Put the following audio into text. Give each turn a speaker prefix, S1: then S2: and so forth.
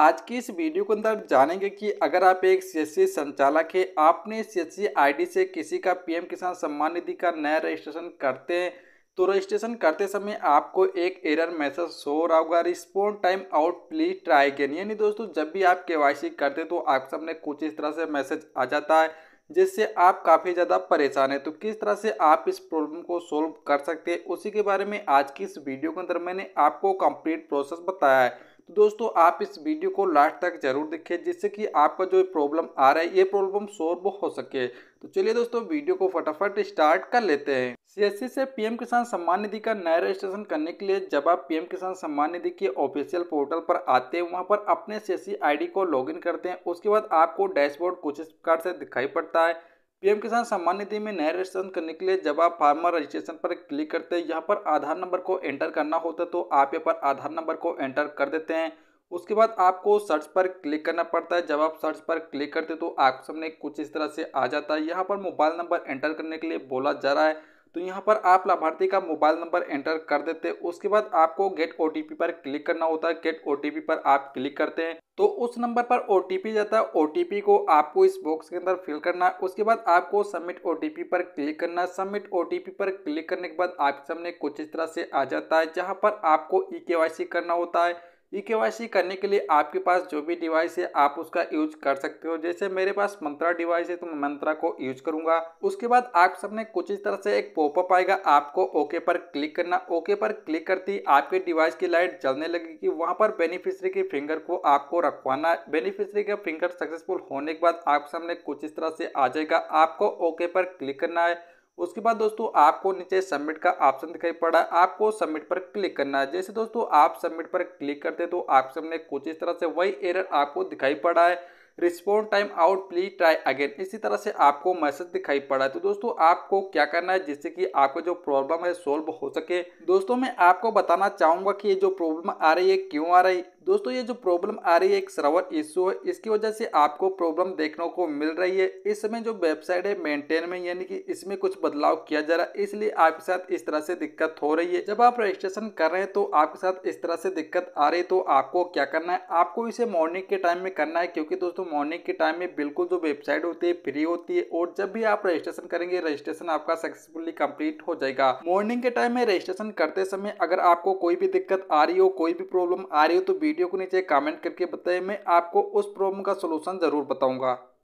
S1: आज की इस वीडियो के अंदर जानेंगे कि अगर आप एक सी संचालक है आपने सी आईडी से किसी का पीएम किसान सम्मान निधि का नया रजिस्ट्रेशन करते हैं तो रजिस्ट्रेशन करते समय आपको एक एरर मैसेज शो हो रहा होगा respond time out please try again यानी दोस्तों जब भी आप के करते तो आप सामने कुछ इस तरह से मैसेज आ जाता है जिससे आप काफ़ी ज़्यादा परेशान हैं तो किस तरह से आप इस प्रॉब्लम को सोल्व कर सकते हैं उसी के बारे में आज की इस वीडियो के अंदर मैंने आपको कंप्लीट प्रोसेस बताया है तो दोस्तों आप इस वीडियो को लास्ट तक जरूर देखें जिससे कि आपका जो प्रॉब्लम आ रहा है ये प्रॉब्लम सोल्व हो सके तो चलिए दोस्तों वीडियो को फटाफट स्टार्ट कर लेते हैं सीएससी से पीएम किसान सम्मान निधि का नया रजिस्ट्रेशन करने के लिए जब आप पीएम किसान सम्मान निधि के ऑफिशियल पोर्टल पर आते हैं वहाँ पर अपने सी एस को लॉगिन करते हैं उसके बाद आपको डैशबोर्ड कुछ इस प्रकार से दिखाई पड़ता है पीएम किसान सम्मान निधि में नया रजिस्ट्रेशन करने के लिए जब आप फार्मर रजिस्ट्रेशन पर क्लिक करते हैं यहाँ पर आधार नंबर को एंटर करना होता है तो आप यहाँ पर आधार नंबर को एंटर कर देते हैं उसके बाद आपको सर्च पर क्लिक करना पड़ता है जब आप सर्च पर क्लिक करते तो आपके सामने कुछ इस तरह से आ जाता है यहाँ पर मोबाइल नंबर एंटर करने के लिए बोला जा रहा है तो यहाँ पर आप लाभार्थी का मोबाइल नंबर एंटर कर देते हैं उसके बाद आपको गेट ओ पर क्लिक करना होता है गेट ओ पर आप क्लिक करते हैं तो उस नंबर पर ओ जाता है ओ को आपको इस बॉक्स के अंदर फिल करना है उसके बाद आपको सबमिट ओ पर क्लिक करना है सबमिट ओ पर क्लिक करने के बाद आपके सामने कुछ इस तरह से आ जाता है जहाँ पर आपको ई करना होता है ई e के करने के लिए आपके पास जो भी डिवाइस है आप उसका यूज कर सकते हो जैसे मेरे पास मंत्रा डिवाइस है तो मैं मंत्रा को यूज करूंगा उसके बाद आप सबने कुछ इस तरह से एक पॉपअप आएगा आपको ओके पर क्लिक करना ओके पर क्लिक करती आपके डिवाइस की लाइट जलने लगेगी वहां पर बेनिफिशरी के फिंगर को आपको रखवाना बेनिफिशरी का फिंगर सक्सेसफुल होने के बाद आप सामने कुछ इस तरह से आ जाएगा आपको ओके पर क्लिक करना है उसके बाद दोस्तों आपको नीचे सबमिट का ऑप्शन दिखाई पड़ा है आपको सबमिट पर क्लिक करना है जैसे दोस्तों आप सबमिट पर क्लिक करते हैं तो आपके सामने कुछ इस तरह से वही एरर आपको दिखाई पड़ा है respond time out please try again इसी तरह से आपको मैसेज दिखाई पड़ा है तो दोस्तों आपको क्या करना है जिससे कि आपका जो प्रॉब्लम है सॉल्व हो सके दोस्तों मैं आपको बताना चाहूँगा कि ये जो प्रॉब्लम आ रही है क्यों आ रही दोस्तों ये जो प्रॉब्लम आ रही है एक सर्वर इशू है इसकी वजह से आपको प्रॉब्लम देखने को मिल रही है इस समय जो वेबसाइट है मेंटेन में यानी कि इसमें कुछ बदलाव किया जा रहा है इसलिए आपके साथ इस तरह से दिक्कत हो रही है जब आप रजिस्ट्रेशन कर रहे हैं तो आपके साथ इस तरह से दिक्कत आ रही है तो आपको क्या करना है आपको इसे मॉर्निंग के टाइम में करना है क्योंकि दोस्तों मॉर्निंग के टाइम में बिल्कुल जो वेबसाइट होती है फ्री होती है और जब भी आप रजिस्ट्रेशन करेंगे रजिस्ट्रेशन आपका सक्सेसफुली कंप्लीट हो जाएगा मॉर्निंग के टाइम में रजिस्ट्रेशन करते समय अगर आपको कोई भी दिक्कत आ रही हो कोई भी प्रॉब्लम आ रही हो तो वीडियो को नीचे कमेंट करके बताएं मैं आपको उस प्रॉब्लम का सोल्यूशन ज़रूर बताऊंगा